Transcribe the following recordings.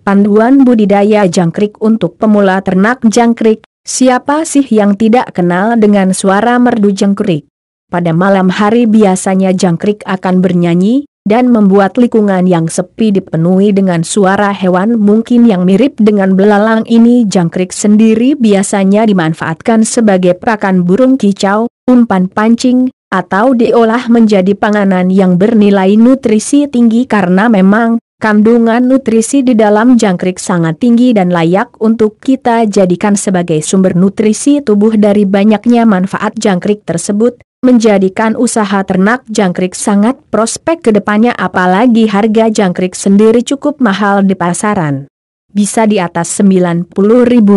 panduan budidaya jangkrik untuk pemula ternak jangkrik, siapa sih yang tidak kenal dengan suara merdu jangkrik? Pada malam hari biasanya jangkrik akan bernyanyi, dan membuat lingkungan yang sepi dipenuhi dengan suara hewan mungkin yang mirip dengan belalang ini jangkrik sendiri biasanya dimanfaatkan sebagai perakan burung kicau, umpan pancing, atau diolah menjadi panganan yang bernilai nutrisi tinggi karena memang Kandungan nutrisi di dalam jangkrik sangat tinggi dan layak untuk kita jadikan sebagai sumber nutrisi tubuh dari banyaknya manfaat jangkrik tersebut, menjadikan usaha ternak jangkrik sangat prospek ke depannya apalagi harga jangkrik sendiri cukup mahal di pasaran bisa di atas Rp90.000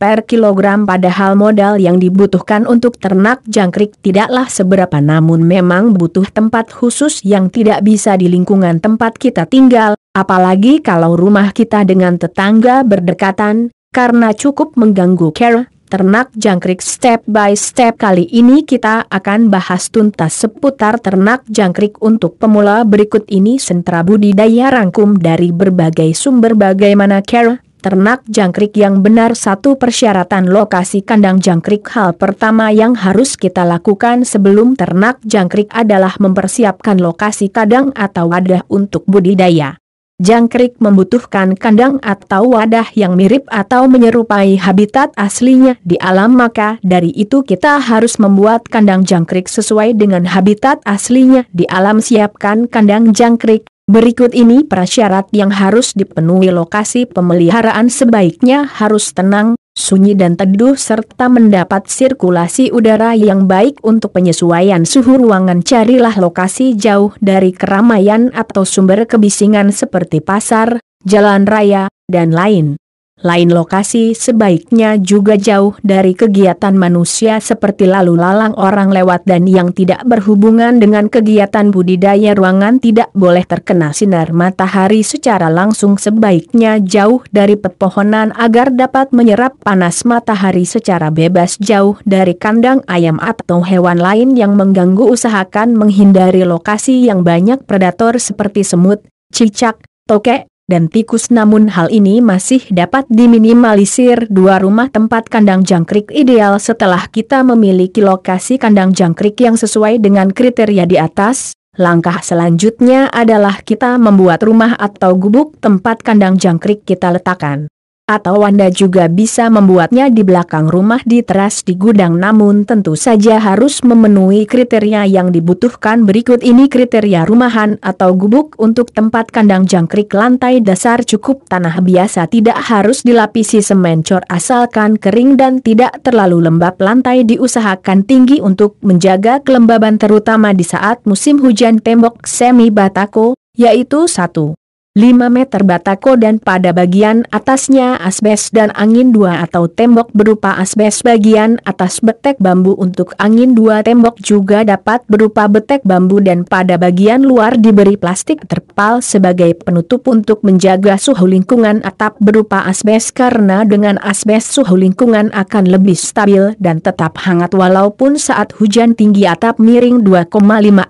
per kilogram padahal modal yang dibutuhkan untuk ternak jangkrik tidaklah seberapa namun memang butuh tempat khusus yang tidak bisa di lingkungan tempat kita tinggal, apalagi kalau rumah kita dengan tetangga berdekatan, karena cukup mengganggu care ternak jangkrik step by step kali ini kita akan bahas tuntas seputar ternak jangkrik untuk pemula berikut ini sentra budidaya rangkum dari berbagai sumber bagaimana care ternak jangkrik yang benar satu persyaratan lokasi kandang jangkrik hal pertama yang harus kita lakukan sebelum ternak jangkrik adalah mempersiapkan lokasi kandang atau wadah untuk budidaya. Jangkrik membutuhkan kandang atau wadah yang mirip atau menyerupai habitat aslinya di alam maka dari itu kita harus membuat kandang jangkrik sesuai dengan habitat aslinya di alam siapkan kandang jangkrik. Berikut ini prasyarat yang harus dipenuhi lokasi pemeliharaan sebaiknya harus tenang, sunyi dan teduh serta mendapat sirkulasi udara yang baik untuk penyesuaian suhu ruangan carilah lokasi jauh dari keramaian atau sumber kebisingan seperti pasar, jalan raya, dan lain lain lokasi sebaiknya juga jauh dari kegiatan manusia seperti lalu lalang orang lewat dan yang tidak berhubungan dengan kegiatan budidaya ruangan tidak boleh terkena sinar matahari secara langsung sebaiknya jauh dari pepohonan agar dapat menyerap panas matahari secara bebas jauh dari kandang ayam atau hewan lain yang mengganggu usahakan menghindari lokasi yang banyak predator seperti semut, cicak, tokek, dan tikus namun hal ini masih dapat diminimalisir dua rumah tempat kandang jangkrik ideal setelah kita memiliki lokasi kandang jangkrik yang sesuai dengan kriteria di atas, langkah selanjutnya adalah kita membuat rumah atau gubuk tempat kandang jangkrik kita letakkan atau Wanda juga bisa membuatnya di belakang rumah di teras di gudang namun tentu saja harus memenuhi kriteria yang dibutuhkan berikut ini kriteria rumahan atau gubuk untuk tempat kandang jangkrik lantai dasar cukup tanah biasa tidak harus dilapisi semen cor asalkan kering dan tidak terlalu lembab lantai diusahakan tinggi untuk menjaga kelembaban terutama di saat musim hujan tembok semi batako, yaitu satu. 5 meter batako dan pada bagian atasnya asbes dan angin dua atau tembok berupa asbes bagian atas betek bambu untuk angin dua tembok juga dapat berupa betek bambu dan pada bagian luar diberi plastik terpal sebagai penutup untuk menjaga suhu lingkungan atap berupa asbes karena dengan asbes suhu lingkungan akan lebih stabil dan tetap hangat walaupun saat hujan tinggi atap miring 2,5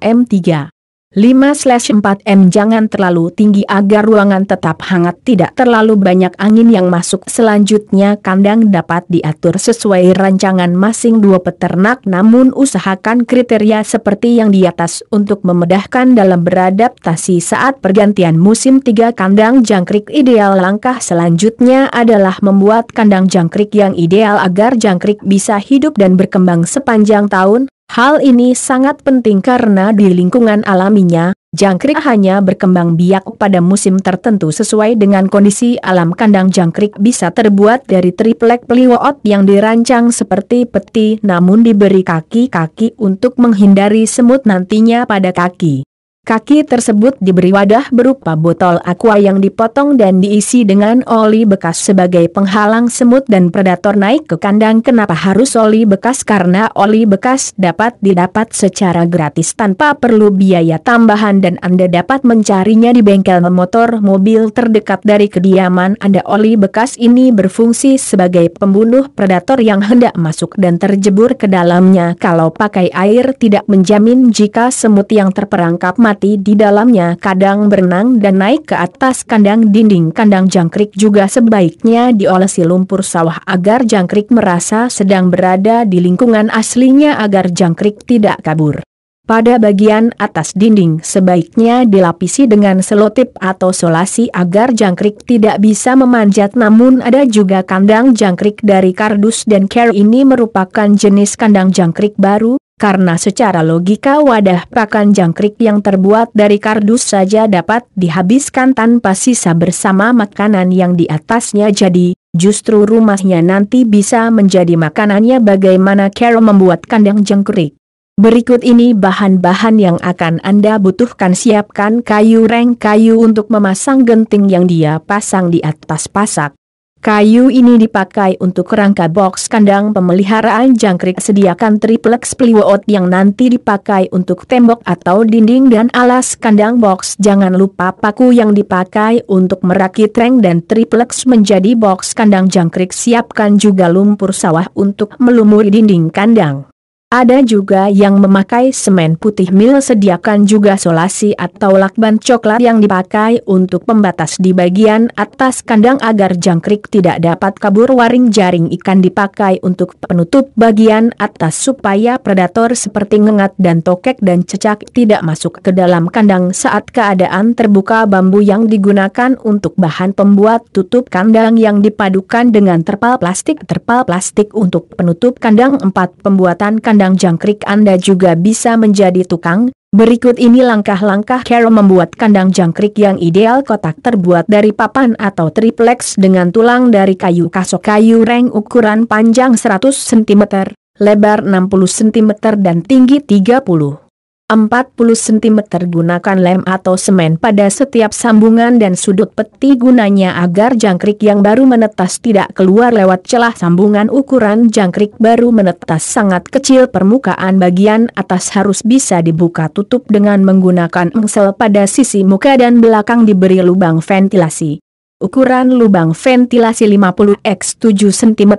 m3. 5/4M jangan terlalu tinggi agar ruangan tetap hangat tidak terlalu banyak angin yang masuk selanjutnya kandang dapat diatur sesuai rancangan masing dua peternak namun usahakan kriteria seperti yang di atas untuk memudahkan dalam beradaptasi saat pergantian musim tiga kandang jangkrik ideal langkah selanjutnya adalah membuat kandang jangkrik yang ideal agar jangkrik bisa hidup dan berkembang sepanjang tahun Hal ini sangat penting karena di lingkungan alaminya, jangkrik hanya berkembang biak pada musim tertentu sesuai dengan kondisi alam kandang jangkrik bisa terbuat dari triplek peliwot yang dirancang seperti peti namun diberi kaki-kaki untuk menghindari semut nantinya pada kaki. Kaki tersebut diberi wadah berupa botol aqua yang dipotong dan diisi dengan oli bekas sebagai penghalang semut dan predator naik ke kandang. Kenapa harus oli bekas? Karena oli bekas dapat didapat secara gratis tanpa perlu biaya tambahan dan Anda dapat mencarinya di bengkel motor mobil terdekat dari kediaman Anda. Oli bekas ini berfungsi sebagai pembunuh predator yang hendak masuk dan terjebur ke dalamnya. Kalau pakai air tidak menjamin jika semut yang terperangkap mati mati di dalamnya kadang berenang dan naik ke atas kandang dinding kandang jangkrik juga sebaiknya diolesi lumpur sawah agar jangkrik merasa sedang berada di lingkungan aslinya agar jangkrik tidak kabur. Pada bagian atas dinding sebaiknya dilapisi dengan selotip atau solasi agar jangkrik tidak bisa memanjat namun ada juga kandang jangkrik dari kardus dan care ini merupakan jenis kandang jangkrik baru, karena secara logika wadah pakan jangkrik yang terbuat dari kardus saja dapat dihabiskan tanpa sisa bersama makanan yang di atasnya jadi, justru rumahnya nanti bisa menjadi makanannya bagaimana Carol membuat kandang jangkrik. Berikut ini bahan-bahan yang akan Anda butuhkan siapkan kayu reng kayu untuk memasang genting yang dia pasang di atas pasak. Kayu ini dipakai untuk kerangka box kandang pemeliharaan jangkrik sediakan triplex plywood yang nanti dipakai untuk tembok atau dinding dan alas kandang box. Jangan lupa paku yang dipakai untuk merakit reng dan triplex menjadi box kandang jangkrik. Siapkan juga lumpur sawah untuk melumuri dinding kandang. Ada juga yang memakai semen putih mil sediakan juga solasi atau lakban coklat yang dipakai untuk pembatas di bagian atas kandang agar jangkrik tidak dapat kabur waring jaring ikan dipakai untuk penutup bagian atas supaya predator seperti ngengat dan tokek dan cecak tidak masuk ke dalam kandang saat keadaan terbuka bambu yang digunakan untuk bahan pembuat tutup kandang yang dipadukan dengan terpal plastik terpal plastik untuk penutup kandang 4 pembuatan kandang kandang jangkrik Anda juga bisa menjadi tukang. Berikut ini langkah-langkah Carol membuat kandang jangkrik yang ideal kotak terbuat dari papan atau triplex dengan tulang dari kayu kasok kayu reng ukuran panjang 100 cm, lebar 60 cm dan tinggi 30 40 cm gunakan lem atau semen pada setiap sambungan dan sudut peti gunanya agar jangkrik yang baru menetas tidak keluar lewat celah sambungan ukuran jangkrik baru menetas sangat kecil permukaan bagian atas harus bisa dibuka tutup dengan menggunakan engsel pada sisi muka dan belakang diberi lubang ventilasi. Ukuran lubang ventilasi 50 x 7 cm,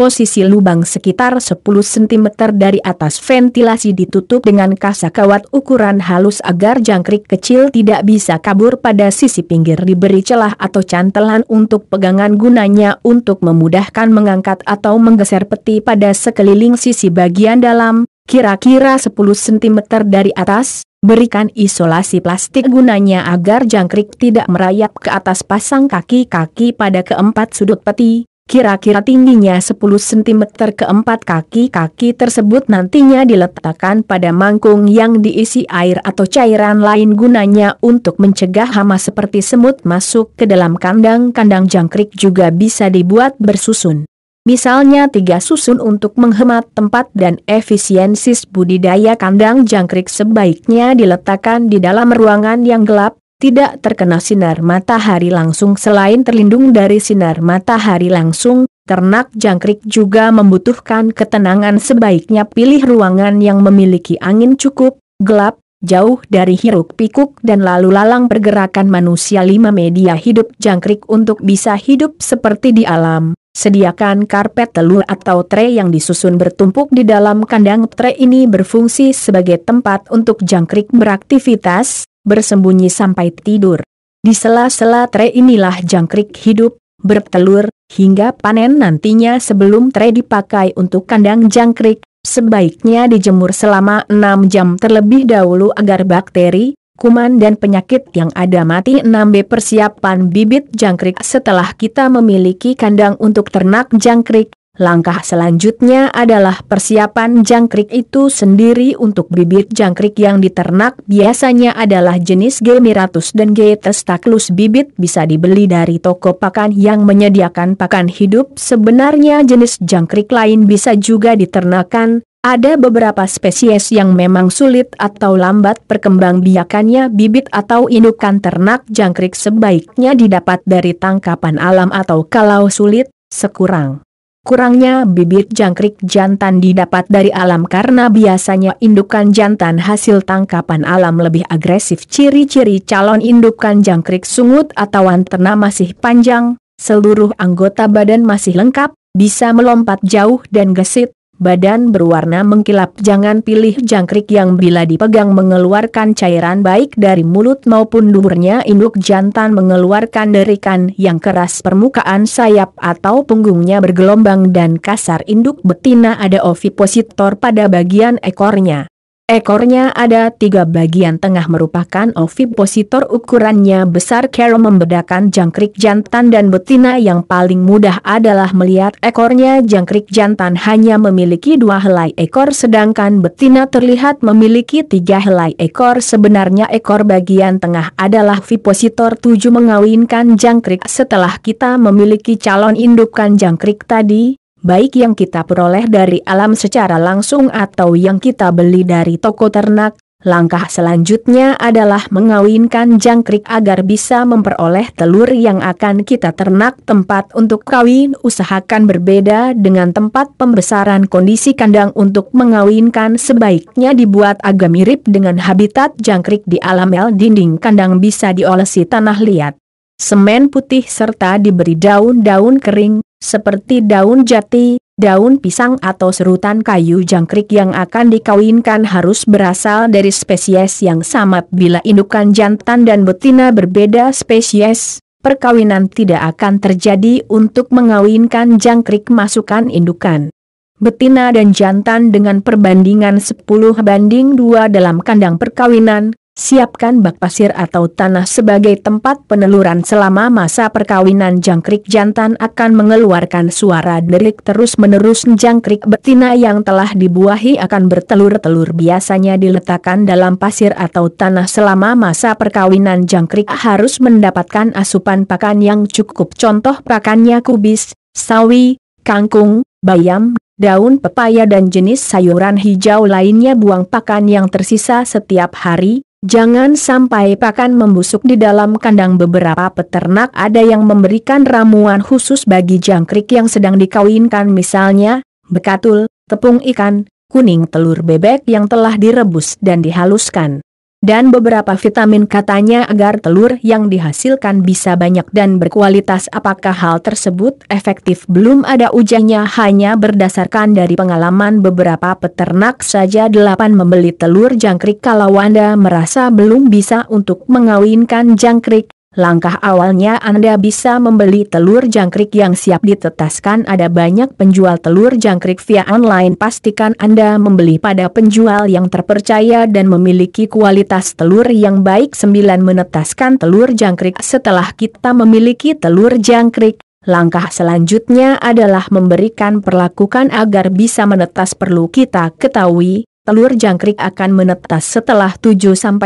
posisi lubang sekitar 10 cm dari atas ventilasi ditutup dengan kasa kawat ukuran halus agar jangkrik kecil tidak bisa kabur pada sisi pinggir diberi celah atau cantelan untuk pegangan gunanya untuk memudahkan mengangkat atau menggeser peti pada sekeliling sisi bagian dalam, kira-kira 10 cm dari atas, Berikan isolasi plastik gunanya agar jangkrik tidak merayap ke atas pasang kaki-kaki pada keempat sudut peti, Kira-kira tingginya 10 cm keempat kaki-kaki tersebut nantinya diletakkan pada mangkung yang diisi air atau cairan lain gunanya untuk mencegah hama seperti semut masuk ke dalam kandang-kandang jangkrik juga bisa dibuat bersusun. Misalnya tiga susun untuk menghemat tempat dan efisiensi budidaya kandang jangkrik sebaiknya diletakkan di dalam ruangan yang gelap, tidak terkena sinar matahari langsung selain terlindung dari sinar matahari langsung, ternak jangkrik juga membutuhkan ketenangan sebaiknya pilih ruangan yang memiliki angin cukup, gelap, jauh dari hiruk pikuk dan lalu lalang pergerakan manusia lima media hidup jangkrik untuk bisa hidup seperti di alam. Sediakan karpet telur atau tre yang disusun bertumpuk di dalam kandang tre ini berfungsi sebagai tempat untuk jangkrik beraktivitas, bersembunyi sampai tidur. Di sela-sela tray inilah jangkrik hidup, bertelur, hingga panen nantinya sebelum tray dipakai untuk kandang jangkrik, sebaiknya dijemur selama 6 jam terlebih dahulu agar bakteri, kuman dan penyakit yang ada mati 6B persiapan bibit jangkrik setelah kita memiliki kandang untuk ternak jangkrik, Langkah selanjutnya adalah persiapan jangkrik itu sendiri untuk bibit jangkrik yang diternak biasanya adalah jenis G miratus dan G testaclus bibit bisa dibeli dari toko pakan yang menyediakan pakan hidup. Sebenarnya jenis jangkrik lain bisa juga diternakan, ada beberapa spesies yang memang sulit atau lambat perkembang biakannya bibit atau indukan ternak jangkrik sebaiknya didapat dari tangkapan alam atau kalau sulit, sekurang Kurangnya bibit jangkrik jantan didapat dari alam karena biasanya indukan jantan hasil tangkapan alam lebih agresif. Ciri-ciri calon indukan jangkrik sungut atau antena masih panjang, seluruh anggota badan masih lengkap, bisa melompat jauh dan gesit, badan berwarna mengkilap. Jangan pilih jangkrik yang bila dipegang mengeluarkan cairan baik dari mulut maupun duburnya. Induk jantan mengeluarkan derikan yang keras permukaan sayap atau punggungnya bergelombang dan kasar induk betina ada ovipositor pada bagian ekornya. Ekornya ada tiga bagian tengah merupakan ovipositor ukurannya besar Kero membedakan jangkrik jantan dan betina yang paling mudah adalah melihat ekornya jangkrik jantan hanya memiliki dua helai ekor sedangkan betina terlihat memiliki tiga helai ekor sebenarnya ekor bagian tengah adalah vipositor tujuh mengawinkan jangkrik setelah kita memiliki calon indukan jangkrik tadi, baik yang kita peroleh dari alam secara langsung atau yang kita beli dari toko ternak, Langkah selanjutnya adalah mengawinkan jangkrik agar bisa memperoleh telur yang akan kita ternak tempat untuk kawin usahakan berbeda dengan tempat pembesaran kondisi kandang untuk mengawinkan sebaiknya dibuat agak mirip dengan habitat jangkrik di alam el dinding kandang bisa diolesi tanah liat, semen putih serta diberi daun-daun kering, seperti daun jati, daun pisang atau serutan kayu jangkrik yang akan dikawinkan harus berasal dari spesies yang sama bila indukan jantan dan betina berbeda spesies. Perkawinan tidak akan terjadi untuk mengawinkan jangkrik masukan indukan. Betina dan jantan dengan perbandingan 10 banding 2 dalam kandang perkawinan, siapkan bak pasir atau tanah sebagai tempat peneluran selama masa perkawinan jangkrik jantan akan mengeluarkan suara derik terus-menerus jangkrik betina yang telah dibuahi akan bertelur-telur biasanya diletakkan dalam pasir atau tanah selama masa perkawinan jangkrik harus mendapatkan asupan pakan yang cukup contoh pakannya kubis, sawi, kangkung, bayam, daun pepaya dan jenis sayuran hijau lainnya buang pakan yang tersisa setiap hari, Jangan sampai pakan membusuk di dalam kandang beberapa peternak ada yang memberikan ramuan khusus bagi jangkrik yang sedang dikawinkan misalnya, bekatul, tepung ikan, kuning telur bebek yang telah direbus dan dihaluskan dan beberapa vitamin katanya agar telur yang dihasilkan bisa banyak dan berkualitas apakah hal tersebut efektif belum ada ujinya. hanya berdasarkan dari pengalaman beberapa peternak saja delapan membeli telur jangkrik kalau Anda merasa belum bisa untuk mengawinkan jangkrik Langkah awalnya Anda bisa membeli telur jangkrik yang siap ditetaskan ada banyak penjual telur jangkrik via online pastikan Anda membeli pada penjual yang terpercaya dan memiliki kualitas telur yang baik 9 menetaskan telur jangkrik setelah kita memiliki telur jangkrik Langkah selanjutnya adalah memberikan perlakukan agar bisa menetas perlu kita ketahui, telur jangkrik akan menetas setelah 7-10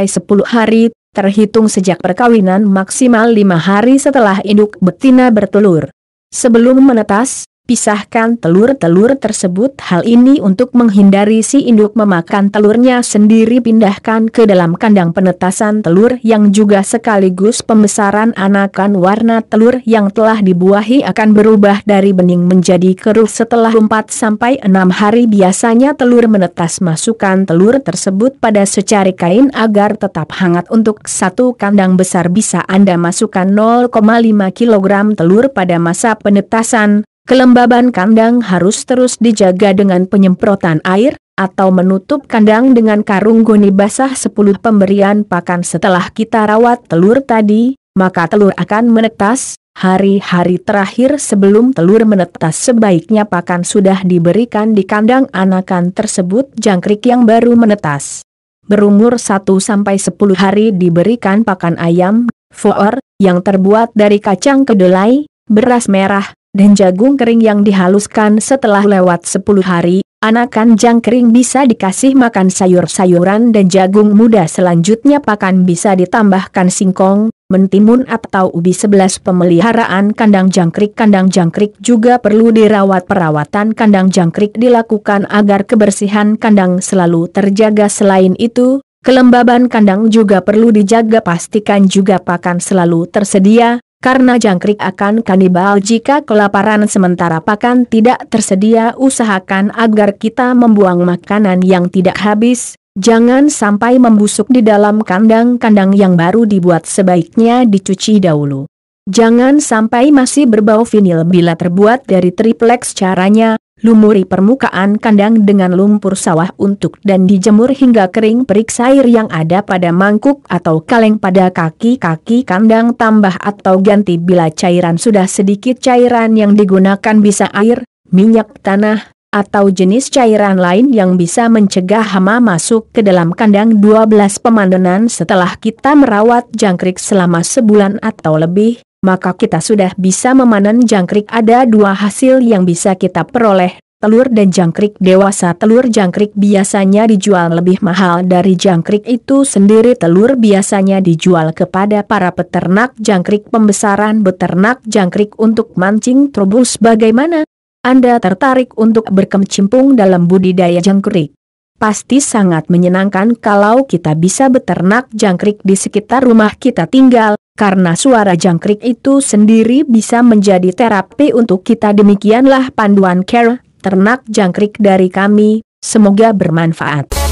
hari, terhitung sejak perkawinan maksimal lima hari setelah induk betina bertelur. Sebelum menetas, Pisahkan telur-telur tersebut hal ini untuk menghindari si induk memakan telurnya sendiri pindahkan ke dalam kandang penetasan telur yang juga sekaligus pembesaran anakan warna telur yang telah dibuahi akan berubah dari bening menjadi keruh setelah 4-6 hari biasanya telur menetas masukkan telur tersebut pada secari kain agar tetap hangat untuk satu kandang besar bisa Anda masukkan 0,5 kg telur pada masa penetasan Kelembaban kandang harus terus dijaga dengan penyemprotan air, atau menutup kandang dengan karung goni basah 10 pemberian pakan setelah kita rawat telur tadi, maka telur akan menetas, hari-hari terakhir sebelum telur menetas sebaiknya pakan sudah diberikan di kandang anakan tersebut jangkrik yang baru menetas. Berumur 1-10 hari diberikan pakan ayam, foor, yang terbuat dari kacang kedelai, beras merah, dan jagung kering yang dihaluskan setelah lewat 10 hari, anakan jangkring bisa dikasih makan sayur-sayuran dan jagung muda selanjutnya pakan bisa ditambahkan singkong, mentimun atau ubi 11 pemeliharaan kandang jangkrik kandang jangkrik juga perlu dirawat perawatan kandang jangkrik dilakukan agar kebersihan kandang selalu terjaga selain itu, kelembaban kandang juga perlu dijaga pastikan juga pakan selalu tersedia, karena jangkrik akan kanibal jika kelaparan sementara pakan tidak tersedia usahakan agar kita membuang makanan yang tidak habis, jangan sampai membusuk di dalam kandang-kandang yang baru dibuat sebaiknya dicuci dahulu. Jangan sampai masih berbau vinil bila terbuat dari triplex caranya, lumuri permukaan kandang dengan lumpur sawah untuk dan dijemur hingga kering periksa air yang ada pada mangkuk atau kaleng pada kaki-kaki kandang tambah atau ganti bila cairan sudah sedikit cairan yang digunakan bisa air, minyak tanah, atau jenis cairan lain yang bisa mencegah hama masuk ke dalam kandang 12 pemandanan setelah kita merawat jangkrik selama sebulan atau lebih, maka kita sudah bisa memanen jangkrik ada dua hasil yang bisa kita peroleh, telur dan jangkrik dewasa telur jangkrik biasanya dijual lebih mahal dari jangkrik itu sendiri telur biasanya dijual kepada para peternak jangkrik pembesaran beternak jangkrik untuk mancing trobus bagaimana? Anda tertarik untuk berkecimpung dalam budidaya jangkrik? Pasti sangat menyenangkan kalau kita bisa beternak jangkrik di sekitar rumah kita tinggal, karena suara jangkrik itu sendiri bisa menjadi terapi untuk kita demikianlah panduan care, ternak jangkrik dari kami, semoga bermanfaat.